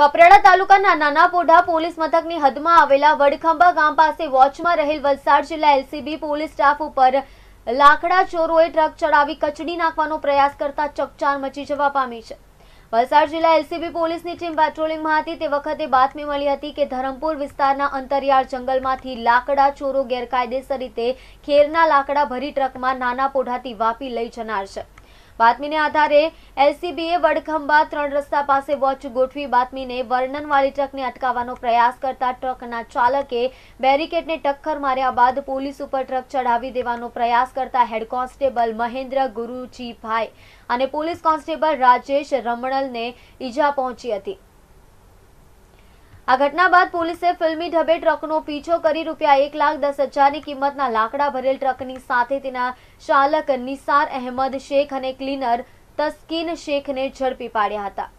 કપરાડા તાલુકાના નાનાપોઢા પોલીસ મથકની હદમાં આવેલા વડખંબા ગામ પાસે વોચમાં રહેલ વલસાડ જિલ્લા એલસીબી પોલીસ સ્ટાફ ઉપર લાકડા ચોરોએ ટ્રક ચડાવી કચડી નાખવાનો પ્રયાસ કરતા ચકચાર મચી જવા પામી છે વલસાડ જિલ્લા એલસીબી પોલીસની ટીમ પેટ્રોલિંગમાં હતી તે વખતે બાતમી મળી હતી કે ધરમપુર વિસ્તારના અંતરિયાળ જંગલમાંથી લાકડા ચોરો ગેરકાયદેસર રીતે ખેરના લાકડા ભરી ટ્રકમાં નાના પોઢાથી વાપી લઈ જનાર છે બાતમીને આધારે એલસીબીએ વડખંબા ત્રણ રસ્તા પાસે વોચ ગોઠવી બાતમીને વર્ણનવાળી ટ્રકને અટકાવવાનો પ્રયાસ કરતા ટ્રકના ચાલકે બેરિકેડને ટક્કર માર્યા બાદ પોલીસ ઉપર ટ્રક ચઢાવી દેવાનો પ્રયાસ કરતા હેડ કોન્સ્ટેબલ મહેન્દ્ર ગુરુજીભાઈ અને પોલીસ કોન્સ્ટેબલ રાજેશ રમણલને ઈજા પહોંચી હતી આ ઘટના બાદ પોલીસે ફિલ્મી ઢબે ટ્રકનો પીછો કરી રૂપિયા એક લાખ દસ હજારની કિંમતના લાકડા ભરેલ ટ્રકની સાથે તેના ચાલક નિસાર અહેમદ શેખ અને ક્લીનર તસ્કીન શેખને ઝડપી પાડ્યા હતા